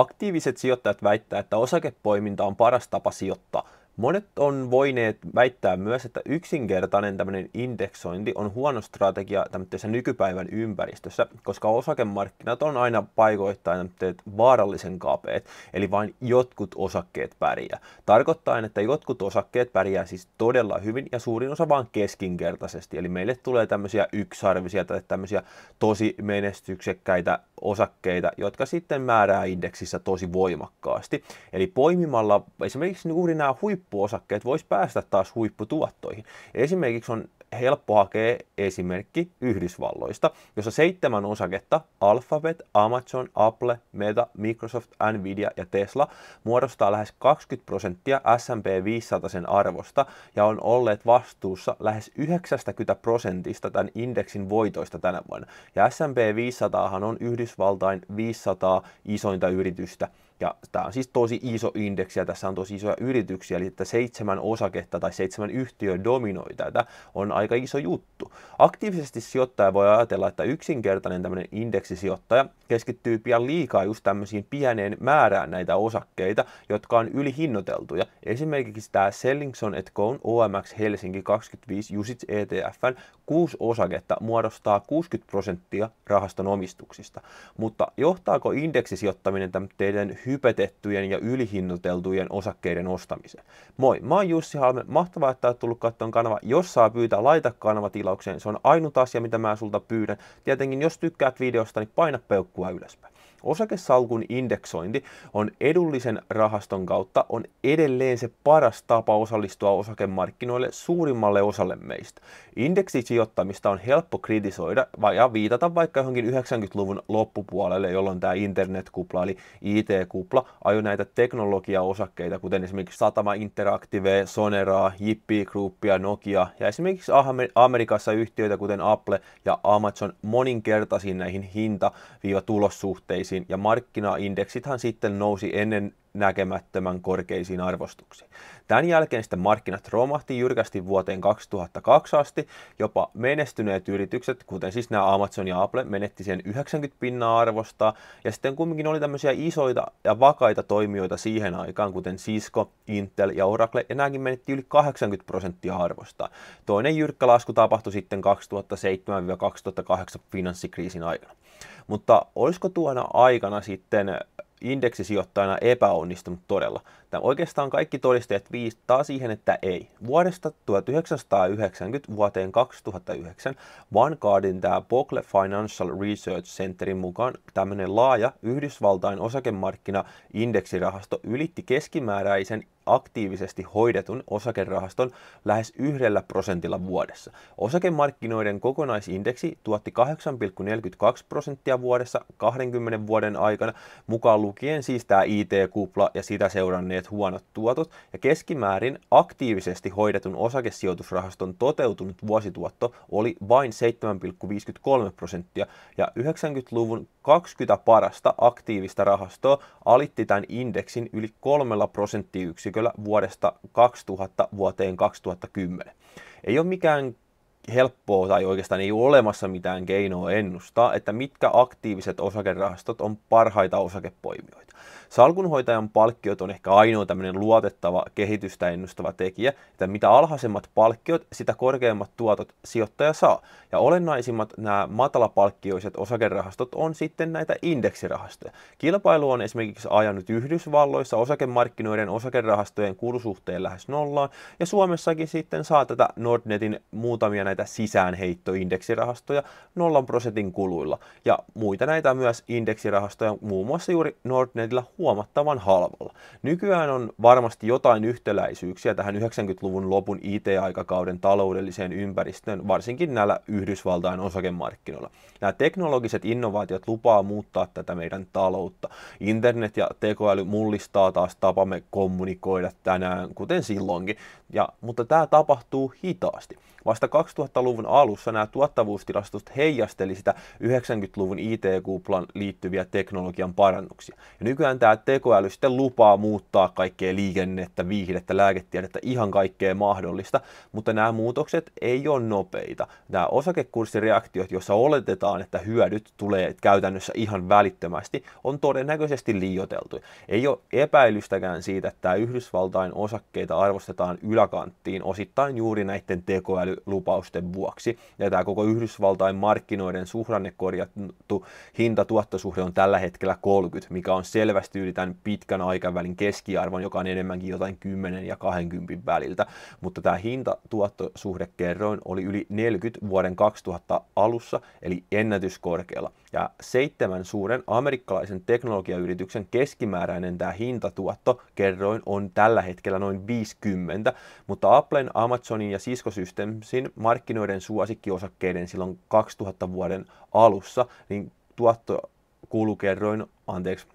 Aktiiviset sijoittajat väittävät, että osakepoiminta on paras tapa sijoittaa, Monet on voineet väittää myös, että yksinkertainen tämmöinen indeksointi on huono strategia tämmöisessä nykypäivän ympäristössä, koska osakemarkkinat on aina paikoittain vaarallisen kapeet, eli vain jotkut osakkeet pärjää. Tarkoittaa, että jotkut osakkeet pärjää siis todella hyvin ja suurin osa vain keskinkertaisesti, eli meille tulee tämmöisiä yksarvisia tai tämmöisiä tosi menestyksekkäitä osakkeita, jotka sitten määrää indeksissä tosi voimakkaasti. Eli poimimalla esimerkiksi juuri nämä huippu huippuosakkeet voisi päästä taas huipputuottoihin. Esimerkiksi on helppo hakea esimerkki Yhdysvalloista, jossa seitsemän osaketta, Alphabet, Amazon, Apple, Meta, Microsoft, Nvidia ja Tesla, muodostaa lähes 20 prosenttia S&P 500 arvosta ja on olleet vastuussa lähes 90 prosentista tämän indeksin voitoista tänä vuonna. Ja S&P 500 on Yhdysvaltain 500 isointa yritystä, ja tämä on siis tosi iso indeksi ja tässä on tosi isoja yrityksiä, eli että seitsemän osaketta tai seitsemän yhtiöä dominoi tätä, on aika iso juttu. Aktiivisesti sijoittaja voi ajatella, että yksinkertainen tämmöinen indeksisijoittaja keskittyy pian liikaa just tämmöisiin pieneen määrään näitä osakkeita, jotka on ylihinnoiteltuja. Esimerkiksi tämä Sellingson et Cohn OMX Helsinki 25 Jusits ETFn kuusi osaketta muodostaa 60 prosenttia rahaston omistuksista. Mutta johtaako indeksisijoittaminen teidän hypetettyjen ja ylihinnoiteltujen osakkeiden ostamiseen? Moi, mä oon Jussi Halme. Mahtavaa, että oot tullut katsomaan kanava. Jos saa pyytää, laita kanava tilaukseen kysymykseen. Se on ainut asia, mitä mä sulta pyydän. Tietenkin, jos tykkäät videosta, niin paina peukkua ylöspäin. Osakesalkun indeksointi on edullisen rahaston kautta on edelleen se paras tapa osallistua osakemarkkinoille suurimmalle osalle meistä. Indeksisijoittamista on helppo kritisoida ja viitata vaikka johonkin 90-luvun loppupuolelle, jolloin tämä internetkupla eli IT-kupla ajoi näitä teknologiaosakkeita, kuten esimerkiksi Satama Interactive, Soneraa, Jippi Groupia, Nokia ja esimerkiksi Amerikassa yhtiöitä kuten Apple ja Amazon moninkertaisiin näihin hinta-tulossuhteisiin tarpeisiin ja markkinaindeksithan sitten nousi ennen näkemättömän korkeisiin arvostuksiin. Tämän jälkeen sitten markkinat romahti jyrkästi vuoteen 2002 asti. Jopa menestyneet yritykset, kuten siis nämä Amazon ja Apple, menetti sen 90 pinnaa arvosta. Ja sitten kumminkin oli tämmöisiä isoita ja vakaita toimijoita siihen aikaan, kuten Cisco, Intel ja Oracle, ja nämäkin menetti yli 80 prosenttia arvosta. Toinen jyrkkä lasku tapahtui sitten 2007-2008 finanssikriisin aikana. Mutta olisiko tuona aikana sitten indeksisijoittajana epäonnistunut todella. Tämä oikeastaan kaikki todisteet viittaa siihen, että ei. Vuodesta 1990 vuoteen 2009 Vanguardin tämä Bogle Financial Research Centerin mukaan tämmöinen laaja Yhdysvaltain osakemarkkina-indeksirahasto ylitti keskimääräisen aktiivisesti hoidetun osakerahaston lähes yhdellä prosentilla vuodessa. Osakemarkkinoiden kokonaisindeksi tuotti 8,42 prosenttia vuodessa 20 vuoden aikana, mukaan lukien siis tämä IT-kupla ja sitä seuranneet tehneet huonot tuotot ja keskimäärin aktiivisesti hoidetun osakesijoitusrahaston toteutunut vuosituotto oli vain 7,53 prosenttia ja 90-luvun 20 parasta aktiivista rahastoa alitti tämän indeksin yli kolmella prosenttiyksiköllä vuodesta 2000 vuoteen 2010. Ei ole mikään helppoa tai oikeastaan ei ole olemassa mitään keinoa ennustaa, että mitkä aktiiviset osakerahastot on parhaita osakepoimijoita. Salkunhoitajan palkkiot on ehkä ainoa tämmöinen luotettava kehitystä ennustava tekijä, että mitä alhaisemmat palkkiot, sitä korkeammat tuotot sijoittaja saa. Ja olennaisimmat nämä matalapalkkioiset osakerahastot on sitten näitä indeksirahastoja. Kilpailu on esimerkiksi ajanut Yhdysvalloissa osakemarkkinoiden osakerahastojen kulusuhteen lähes nollaan, ja Suomessakin sitten saa tätä Nordnetin muutamia näitä näitä sisäänheittoindeksirahastoja nollan prosentin kuluilla ja muita näitä myös indeksirahastoja muun muassa juuri Nordnetilla huomattavan halvalla. Nykyään on varmasti jotain yhtäläisyyksiä tähän 90-luvun lopun IT-aikakauden taloudelliseen ympäristöön, varsinkin näillä Yhdysvaltain osakemarkkinoilla. Nämä teknologiset innovaatiot lupaa muuttaa tätä meidän taloutta. Internet ja tekoäly mullistaa taas tapamme kommunikoida tänään, kuten silloinkin, ja, mutta tämä tapahtuu hitaasti. Vasta 2000-luvun alussa nämä tuottavuustilastot heijasteli sitä 90-luvun IT-kuplan liittyviä teknologian parannuksia. Ja nykyään tämä tekoäly sitten lupaa muuttaa kaikkea liikennettä, viihdettä, lääketiedettä, ihan kaikkea mahdollista, mutta nämä muutokset ei ole nopeita. Nämä osakekurssireaktiot, joissa oletetaan, että hyödyt tulee käytännössä ihan välittömästi, on todennäköisesti liioteltu. Ei ole epäilystäkään siitä, että Yhdysvaltain osakkeita arvostetaan yläkanttiin osittain juuri näiden tekoälylupaus kustannusten vuoksi. Ja tämä koko Yhdysvaltain markkinoiden suhdannekorjattu hintatuottosuhde on tällä hetkellä 30, mikä on selvästi yli tämän pitkän aikavälin keskiarvon, joka on enemmänkin jotain 10 ja 20 väliltä. Mutta tämä kerroin oli yli 40 vuoden 2000 alussa, eli ennätyskorkealla. Ja seitsemän suuren amerikkalaisen teknologiayrityksen keskimääräinen tämä hintatuotto kerroin on tällä hetkellä noin 50, mutta Applen, Amazonin ja Cisco Systemsin markkinoiden markkinoiden suosikkiosakkeiden silloin 2000 vuoden alussa, niin tuotto kulukerroin, anteeksi,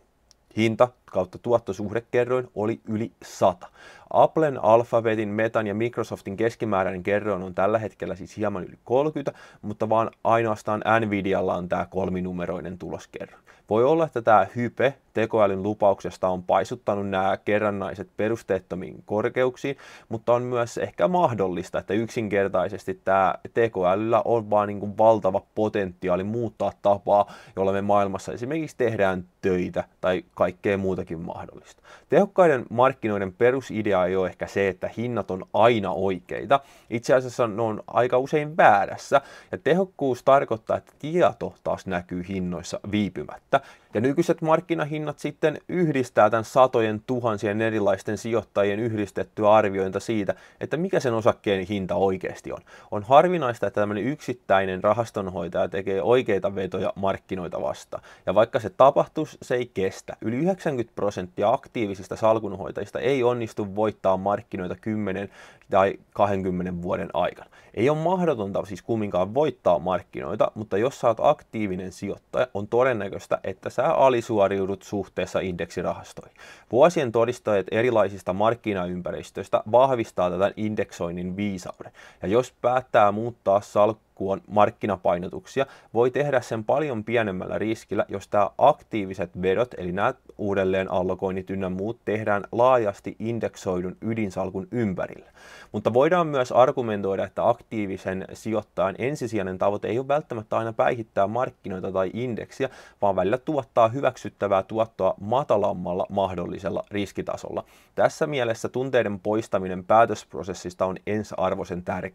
hinta kautta tuottosuhdekerroin oli yli 100. Applen, Alphabetin, Metan ja Microsoftin keskimääräinen kerroin on tällä hetkellä siis hieman yli 30, mutta vaan ainoastaan Nvidialla on tämä kolminumeroinen tuloskerroin. Voi olla, että tämä hype tekoälyn lupauksesta on paisuttanut nämä kerrannaiset perusteettomiin korkeuksiin, mutta on myös ehkä mahdollista, että yksinkertaisesti tämä tekoälyllä on vaan niin kuin valtava potentiaali muuttaa tapaa, jolla me maailmassa esimerkiksi tehdään töitä tai kaikkea muutakin mahdollista. Tehokkaiden markkinoiden perusidea idea ei ole ehkä se, että hinnat on aina oikeita. Itse asiassa ne on aika usein väärässä. Ja tehokkuus tarkoittaa, että tieto taas näkyy hinnoissa viipymättä. Ja nykyiset markkinahinnat sitten yhdistää tämän satojen tuhansien erilaisten sijoittajien yhdistettyä arviointa siitä, että mikä sen osakkeen hinta oikeasti on. On harvinaista, että tämmöinen yksittäinen rahastonhoitaja tekee oikeita vetoja markkinoita vastaan. Ja vaikka se tapahtuisi, se ei kestä. Yli 90 prosenttia aktiivisista salkunhoitajista ei onnistu voittamaan voittaa markkinoita 10 tai 20 vuoden aikana. Ei ole mahdotonta siis kumminkaan voittaa markkinoita, mutta jos sä oot aktiivinen sijoittaja, on todennäköistä, että sä alisuoriudut suhteessa indeksirahastoihin. Vuosien todistajat erilaisista markkinaympäristöistä vahvistaa tätä indeksoinnin viisauden. Ja jos päättää muuttaa salkkua, on markkinapainotuksia, voi tehdä sen paljon pienemmällä riskillä, jos tämä aktiiviset vedot, eli nämä uudelleen allokoinnit ynnä muut, tehdään laajasti indeksoidun ydinsalkun ympärillä. Mutta voidaan myös argumentoida, että aktiivisen sijoittajan ensisijainen tavoite ei ole välttämättä aina päihittää markkinoita tai indeksiä, vaan välillä tuottaa hyväksyttävää tuottoa matalammalla mahdollisella riskitasolla. Tässä mielessä tunteiden poistaminen päätösprosessista on ensiarvoisen tärkeää,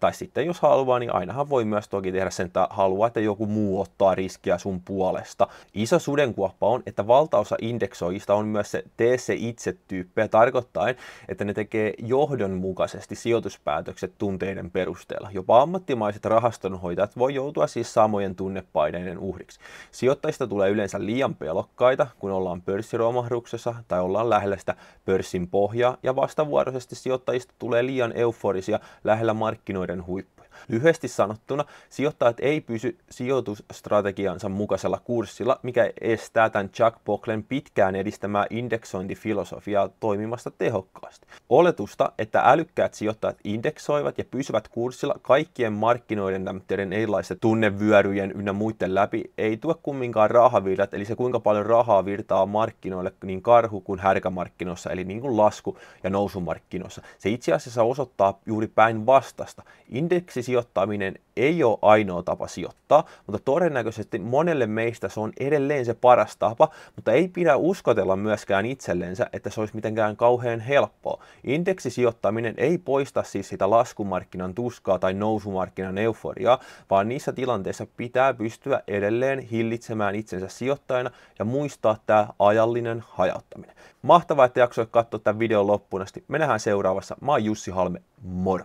tai sitten jos haluaa, niin ainahan Sudenkuorijahan voi myös toki tehdä sen, että haluaa, että joku muu ottaa riskiä sun puolesta. Iso sudenkuoppa on, että valtaosa indeksoijista on myös se tee se itse tyyppejä tarkoittain, että ne tekee johdonmukaisesti sijoituspäätökset tunteiden perusteella. Jopa ammattimaiset rahastonhoitajat voi joutua siis samojen tunnepaineiden uhriksi. Sijoittajista tulee yleensä liian pelokkaita, kun ollaan pörssiromahduksessa tai ollaan lähellä sitä pörssin pohjaa ja vastavuoroisesti sijoittajista tulee liian euforisia lähellä markkinoiden huippua Lyhyesti sanottuna, sijoittajat ei pysy sijoitusstrategiansa mukaisella kurssilla, mikä estää tämän Jack Bocklen pitkään edistämää indeksointifilosofiaa toimimasta tehokkaasti. Oletusta, että älykkäät sijoittajat indeksoivat ja pysyvät kurssilla kaikkien markkinoiden tämmöiden erilaisten tunnevyöryjen ynnä muiden läpi, ei tue kumminkaan rahavirrat, eli se kuinka paljon rahaa virtaa markkinoille niin karhu kuin härkämarkkinoissa, eli niin kuin lasku- ja nousumarkkinoissa. Se itse asiassa osoittaa juuri päin vastasta. Indeksi sijoittaminen ei ole ainoa tapa sijoittaa, mutta todennäköisesti monelle meistä se on edelleen se paras tapa, mutta ei pidä uskotella myöskään itsellensä, että se olisi mitenkään kauhean helppoa. Indeksisijoittaminen ei poista siis sitä laskumarkkinan tuskaa tai nousumarkkinan euforiaa, vaan niissä tilanteissa pitää pystyä edelleen hillitsemään itsensä sijoittajana ja muistaa tämä ajallinen hajauttaminen. Mahtavaa, että jaksoit katsoa tämän videon loppuun asti. Me nähdään seuraavassa. Mä oon Jussi Halme. Moro!